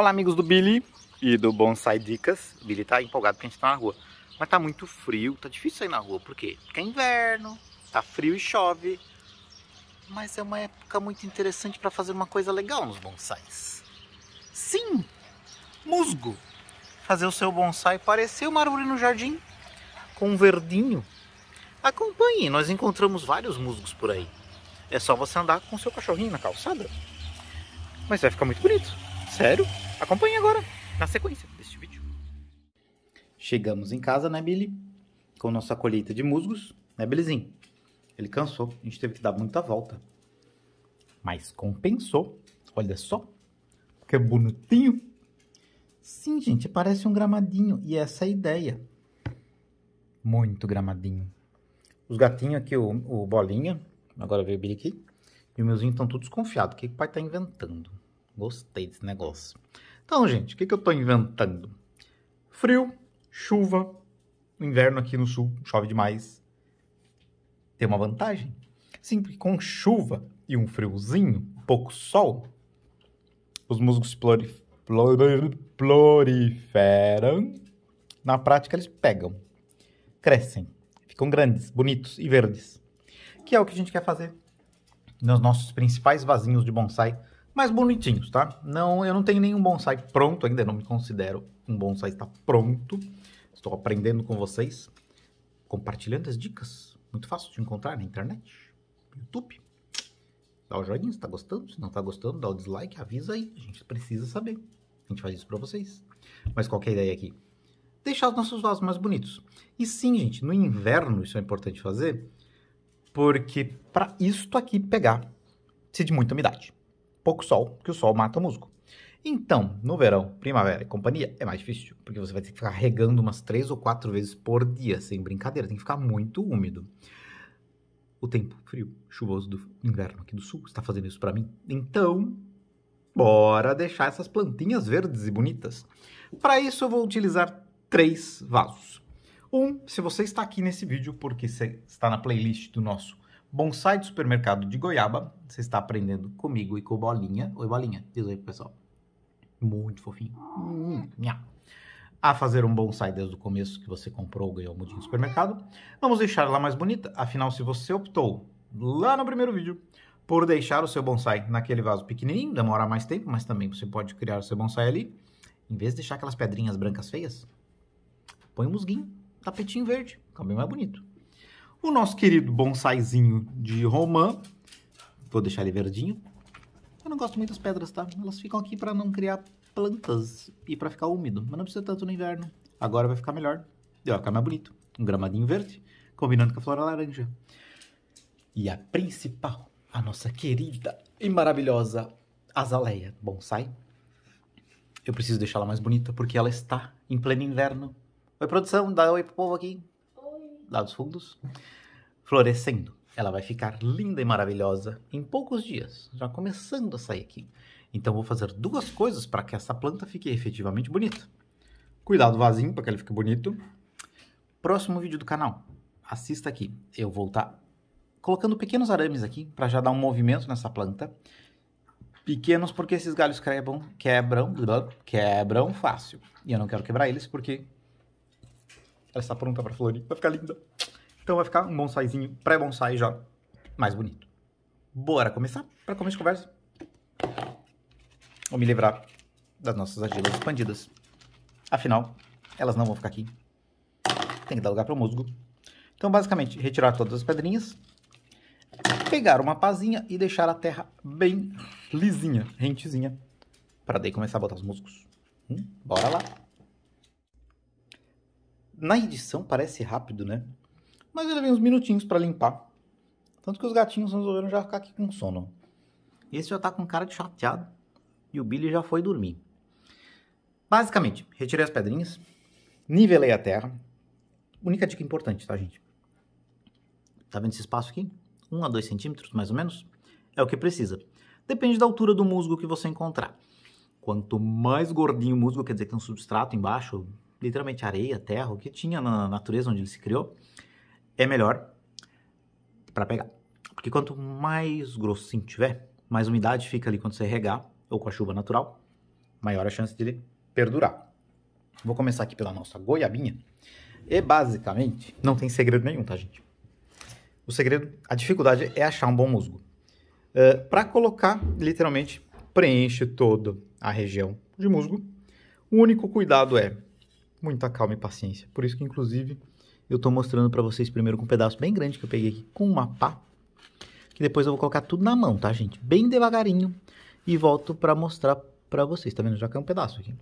Olá amigos do Billy e do Bonsai Dicas. O Billy tá empolgado porque a gente tá na rua. Mas tá muito frio, tá difícil sair na rua. Por quê? Porque é inverno, tá frio e chove. Mas é uma época muito interessante para fazer uma coisa legal nos bonsais. Sim, musgo. Fazer o seu bonsai parecer uma árvore no jardim com um verdinho. Acompanhe, nós encontramos vários musgos por aí. É só você andar com seu cachorrinho na calçada. Mas vai ficar muito bonito. Sério? Acompanhe agora, na sequência deste vídeo. Chegamos em casa, né, Billy? Com nossa colheita de musgos, né, Billyzinho? Ele cansou, a gente teve que dar muita volta. Mas compensou, olha só, que é bonitinho. Sim, gente, parece um gramadinho, e é essa é a ideia. Muito gramadinho. Os gatinhos aqui, o, o Bolinha, agora veio o Billy aqui, e o meuzinho estão todos confiados. O que, que o pai está inventando? Gostei desse negócio. Então, gente, o que, que eu estou inventando? Frio, chuva, no inverno aqui no sul chove demais. Tem uma vantagem? Sim, porque com chuva e um friozinho, pouco sol, os musgos se proliferam. Na prática, eles pegam, crescem, ficam grandes, bonitos e verdes, que é o que a gente quer fazer nos nossos principais vasinhos de bonsai mais bonitinhos, tá? Não, eu não tenho nenhum bonsai pronto ainda, não me considero um bonsai está pronto. Estou aprendendo com vocês, compartilhando as dicas. Muito fácil de encontrar na internet, YouTube. Dá o joinha se está gostando, se não está gostando, dá o dislike, avisa aí, a gente precisa saber. A gente faz isso para vocês. Mas qual é a ideia aqui? Deixar os nossos vasos mais bonitos. E sim, gente, no inverno isso é importante fazer, porque para isto aqui pegar, precisa de muita umidade pouco sol, porque o sol mata o musgo. Então, no verão, primavera e companhia, é mais difícil, porque você vai ter que ficar regando umas três ou quatro vezes por dia, sem brincadeira, tem que ficar muito úmido. O tempo frio, chuvoso do inverno aqui do sul está fazendo isso para mim. Então, bora deixar essas plantinhas verdes e bonitas. Para isso, eu vou utilizar três vasos. Um, se você está aqui nesse vídeo porque você está na playlist do nosso Bonsai do Supermercado de Goiaba. Você está aprendendo comigo e com Bolinha. Oi, Bolinha. Diz aí, pro pessoal. Muito fofinho. Hum, a fazer um bonsai desde o começo que você comprou ou ganhou o mudinho do supermercado. Vamos deixar ela mais bonita. Afinal, se você optou lá no primeiro vídeo por deixar o seu bonsai naquele vaso pequenininho, demora mais tempo, mas também você pode criar o seu bonsai ali. Em vez de deixar aquelas pedrinhas brancas feias, põe um musguinho, tapetinho verde, fica bem mais bonito o nosso querido bonsaizinho de romã. Vou deixar ele verdinho. Eu não gosto muito das pedras, tá? Elas ficam aqui para não criar plantas e para ficar úmido, mas não precisa tanto no inverno. Agora vai ficar melhor. deu vai ficar mais bonito. Um gramadinho verde, combinando com a flora laranja. E a principal, a nossa querida e maravilhosa azaleia bonsai. Eu preciso deixá-la mais bonita porque ela está em pleno inverno. Oi, produção, dá oi pro povo aqui lá dos fundos, florescendo. Ela vai ficar linda e maravilhosa em poucos dias, já começando a sair aqui. Então vou fazer duas coisas para que essa planta fique efetivamente bonita. Cuidado do vasinho para que ele fique bonito. Próximo vídeo do canal, assista aqui. Eu vou estar tá colocando pequenos arames aqui para já dar um movimento nessa planta. Pequenos porque esses galhos quebram, quebram, quebram fácil. E eu não quero quebrar eles porque ela está pronta para florir. Vai ficar linda. Então vai ficar um bonsaizinho, pré-bonsai já, mais bonito. Bora começar? Para começar de conversa. Vou me livrar das nossas argilas expandidas. Afinal, elas não vão ficar aqui. Tem que dar lugar para o musgo. Então, basicamente, retirar todas as pedrinhas, pegar uma pazinha e deixar a terra bem lisinha, rentezinha, para daí começar a botar os musgos. Hum, bora lá! na edição parece rápido, né? Mas eu levei uns minutinhos para limpar. Tanto que os gatinhos resolveram já ficar aqui com sono. Esse já tá com cara de chateado e o Billy já foi dormir. Basicamente, retirei as pedrinhas, nivelei a terra. Única dica importante, tá, gente? Tá vendo esse espaço aqui? 1 a 2 centímetros, mais ou menos? É o que precisa. Depende da altura do musgo que você encontrar. Quanto mais gordinho o musgo, quer dizer que tem um substrato embaixo, literalmente areia, terra, o que tinha na natureza onde ele se criou, é melhor para pegar. Porque quanto mais grossinho tiver, mais umidade fica ali quando você regar, ou com a chuva natural, maior a chance dele perdurar. Vou começar aqui pela nossa goiabinha. E basicamente, não tem segredo nenhum, tá, gente? O segredo, a dificuldade é achar um bom musgo. Uh, eh, para colocar, literalmente, preenche toda a região de musgo. O único cuidado é muita calma e paciência. Por isso que, inclusive, eu estou mostrando para vocês primeiro com um pedaço bem grande que eu peguei aqui com uma pá, que depois eu vou colocar tudo na mão, tá, gente? Bem devagarinho e volto para mostrar para vocês, tá vendo? Já caiu um pedaço aqui.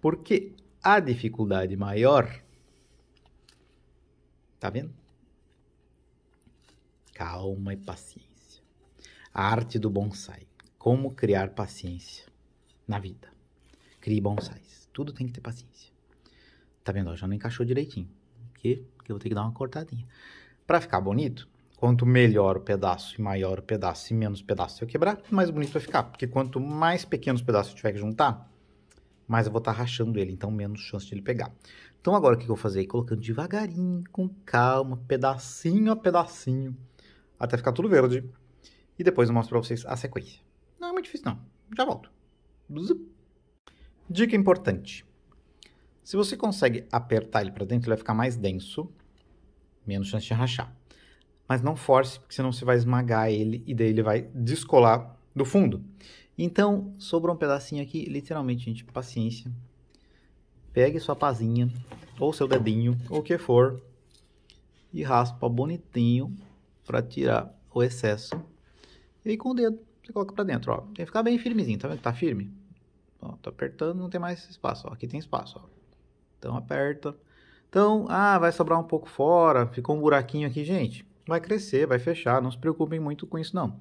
Porque a dificuldade maior, tá vendo? Calma e paciência. A arte do bonsai. Como criar paciência na vida. Crie bonsais. Tudo tem que ter paciência. Tá vendo? já não encaixou direitinho. Aqui, que eu vou ter que dar uma cortadinha. Para ficar bonito, quanto melhor o pedaço e maior o pedaço e menos pedaço eu quebrar, mais bonito vai ficar. Porque quanto mais pequenos pedaços eu tiver que juntar, mais eu vou estar tá rachando ele, então menos chance de ele pegar. Então agora o que eu vou fazer? Colocando devagarinho, com calma, pedacinho a pedacinho, até ficar tudo verde. E depois eu mostro para vocês a sequência. Não é muito difícil não, já volto. Dica importante. Se você consegue apertar ele para dentro, ele vai ficar mais denso, menos chance de rachar. Mas não force, porque senão você vai esmagar ele e daí ele vai descolar do fundo. Então, sobrou um pedacinho aqui, literalmente, gente, paciência. Pegue sua pazinha, ou seu dedinho, ou o que for, e raspa bonitinho para tirar o excesso. E aí, com o dedo, você coloca para dentro, ó. Tem que ficar bem firmezinho, tá vendo? Tá firme? Ó, tô apertando, não tem mais espaço, ó. Aqui tem espaço, ó. Então aperta. Então, ah, vai sobrar um pouco fora, ficou um buraquinho aqui, gente. Vai crescer, vai fechar, não se preocupem muito com isso não.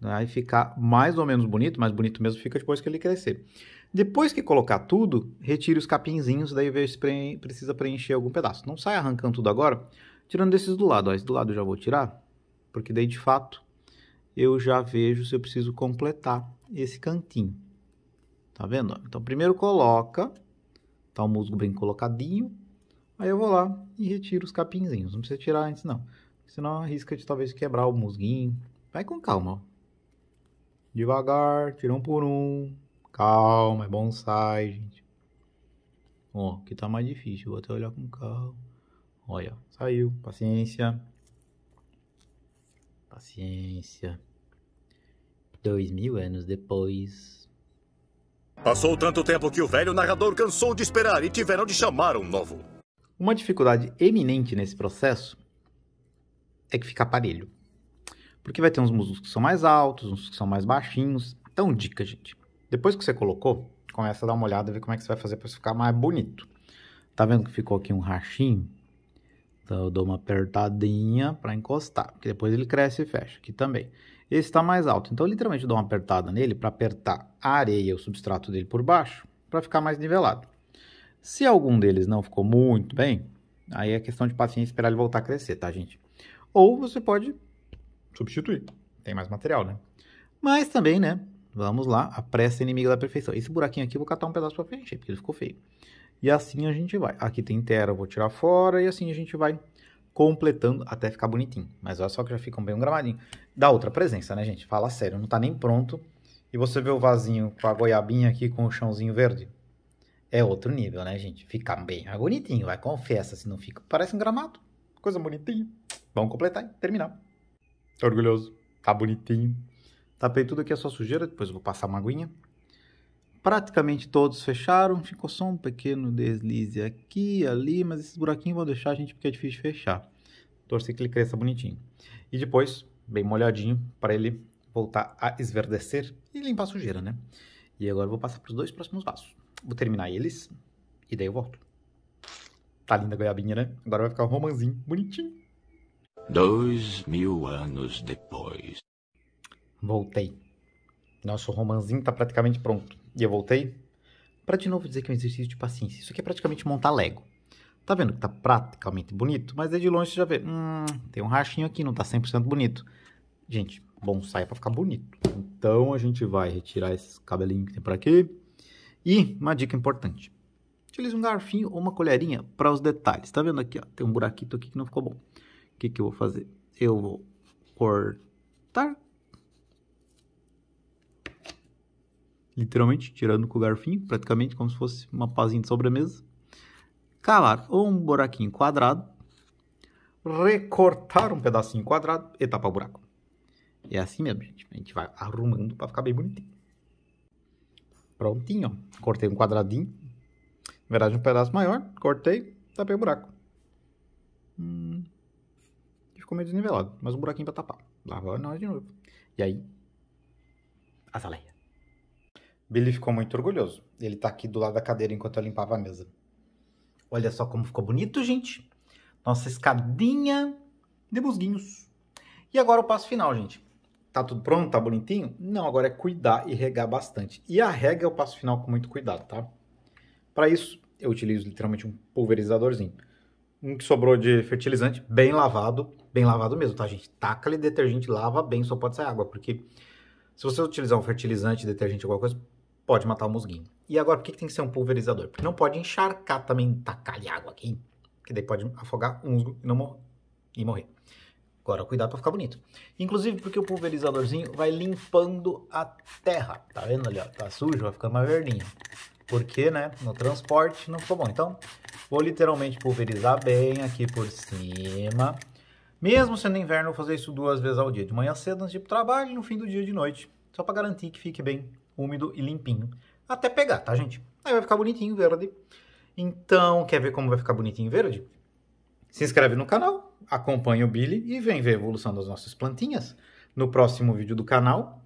Vai ficar mais ou menos bonito, mais bonito mesmo fica depois que ele crescer. Depois que colocar tudo, retire os capinzinhos, daí vê se precisa preencher algum pedaço. Não sai arrancando tudo agora, tirando esses do lado. Ó. Esse do lado eu já vou tirar, porque daí de fato eu já vejo se eu preciso completar esse cantinho. Tá vendo? Então primeiro coloca Tá o musgo bem colocadinho. Aí eu vou lá e retiro os capinzinhos. Não precisa tirar antes, não. Senão arrisca de talvez quebrar o musguinho. Vai com calma. Devagar, tira um por um. Calma, é bonsai, gente. Ó, aqui tá mais difícil. Vou até olhar com calma. Olha, saiu. Paciência. Paciência. Dois mil anos depois. Passou tanto tempo que o velho narrador cansou de esperar e tiveram de chamar um novo. Uma dificuldade eminente nesse processo é que fica parelho. Porque vai ter uns músicos que são mais altos, uns que são mais baixinhos. Então, dica, gente. Depois que você colocou, começa a dar uma olhada e ver como é que você vai fazer para ficar mais bonito. Tá vendo que ficou aqui um rachinho? Então eu dou uma apertadinha para encostar, porque depois ele cresce e fecha aqui também esse está mais alto. Então, literalmente, eu dou uma apertada nele para apertar a areia, o substrato dele por baixo, para ficar mais nivelado. Se algum deles não ficou muito bem, aí é questão de paciência esperar ele voltar a crescer, tá, gente? Ou você pode substituir, tem mais material, né? Mas também, né, vamos lá, a pressa é inimiga da perfeição. Esse buraquinho aqui eu vou catar um pedaço para preencher, porque ele ficou feio. E assim a gente vai. Aqui tem terra, eu vou tirar fora, e assim a gente vai completando até ficar bonitinho. Mas olha só que já ficam bem um gramadinho. Dá outra presença, né, gente? Fala sério, não tá nem pronto. E você vê o vasinho com a goiabinha aqui com o chãozinho verde? É outro nível, né, gente? Fica bem mais bonitinho, vai, confessa, se não fica, parece um gramado. Coisa bonitinha. Vamos completar e terminar. Tá orgulhoso. Tá bonitinho. Tapei tudo aqui a é sua sujeira, depois vou passar uma aguinha praticamente todos fecharam, ficou só um pequeno deslize aqui ali, mas esses buraquinhos vão deixar a gente porque é difícil fechar. Torcer que ele cresça bonitinho. E depois, bem molhadinho, para ele voltar a esverdecer e limpar a sujeira, né? E agora eu vou passar para os dois próximos vasos. Vou terminar eles e daí eu volto. Tá linda a goiabinha, né? Agora vai ficar um romanzinho bonitinho. Dois mil anos depois. Voltei. Nosso romanzinho tá praticamente pronto. E eu voltei para de novo dizer que é um exercício de paciência. Isso aqui é praticamente montar Lego. Tá vendo que tá praticamente bonito? Mas aí de longe você já vê, hum, tem um rachinho aqui, não tá 100% bonito. Gente, bonsai é pra ficar bonito. Então a gente vai retirar esses cabelinhos que tem por aqui. E uma dica importante. Utilize um garfinho ou uma colherinha para os detalhes. Tá vendo aqui, ó? Tem um buraquito aqui que não ficou bom. O que que eu vou fazer? Eu vou cortar literalmente, tirando com o garfinho, praticamente como se fosse uma pazinha de sobremesa. Calar um buraquinho quadrado, recortar um pedacinho quadrado e tapar o buraco. É assim mesmo, gente. A gente vai arrumando para ficar bem bonitinho. Prontinho, ó. Cortei um quadradinho. Na verdade, um pedaço maior. Cortei, tapei o buraco. Hum, ficou meio desnivelado, mas um buraquinho para tapar. Lá vai nós de novo. E aí, azaleia. Billy ficou muito orgulhoso. Ele tá aqui do lado da cadeira enquanto eu limpava a mesa. Olha só como ficou bonito, gente. Nossa escadinha de musguinhos. E agora o passo final, gente. Tá tudo pronto? Tá bonitinho? Não, agora é cuidar e regar bastante. E a rega é o passo final com muito cuidado, tá? Para isso, eu utilizo literalmente um pulverizadorzinho. Um que sobrou de fertilizante, bem lavado, bem lavado mesmo, tá, gente? Taca ali detergente, lava bem, só pode sair água, porque se você utilizar um fertilizante, detergente, alguma coisa, pode matar o musguinho. E agora, por que, que tem que ser um pulverizador? Porque não pode encharcar também, tacar água aqui, que daí pode afogar o musgo e, não mor e morrer. Agora, cuidado para ficar bonito. Inclusive porque o pulverizadorzinho vai limpando a terra. Tá vendo ali, ó? Tá sujo, vai ficando mais verdinho. Porque, né, no transporte não ficou bom. Então, vou literalmente pulverizar bem aqui por cima. Mesmo sendo inverno, vou fazer isso duas vezes ao dia. De manhã cedo antes de ir pro trabalho e no fim do dia de noite. Só para garantir que fique bem úmido e limpinho. Até pegar, tá, gente? Aí vai ficar bonitinho verde. Então, quer ver como vai ficar bonitinho verde? Se inscreve no canal, acompanha o Billy e vem ver a evolução das nossas plantinhas. No próximo vídeo do canal,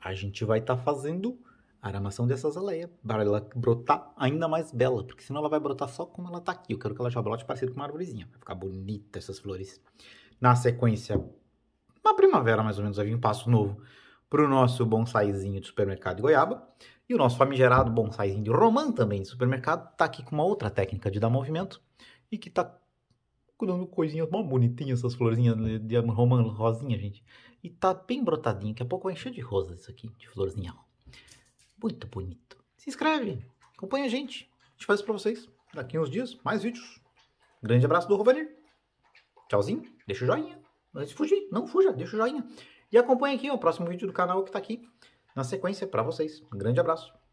a gente vai estar tá fazendo a aramação dessa aleias. para ela brotar ainda mais bela, porque senão ela vai brotar só como ela está aqui. Eu quero que ela já brote parecido com uma arvorezinha, vai ficar bonita essas flores. Na sequência, na primavera mais ou menos, vai vir um passo novo para o nosso bonsaizinho de supermercado de goiaba. E o nosso famigerado bonsaizinho de romã também de supermercado está aqui com uma outra técnica de dar movimento e que está dando coisinhas mó bonitinhas, essas florzinhas de romã rosinha, gente. E tá bem brotadinho, daqui a pouco vai encher de rosas isso aqui, de florzinha. Muito bonito. Se inscreve, acompanha a gente. A gente faz isso pra vocês. Daqui uns dias, mais vídeos. Grande abraço do Rovanir. Tchauzinho, deixa o joinha. Não se fugir, não fuja, deixa o joinha. E acompanhe aqui o próximo vídeo do canal que está aqui na sequência para vocês. Um grande abraço.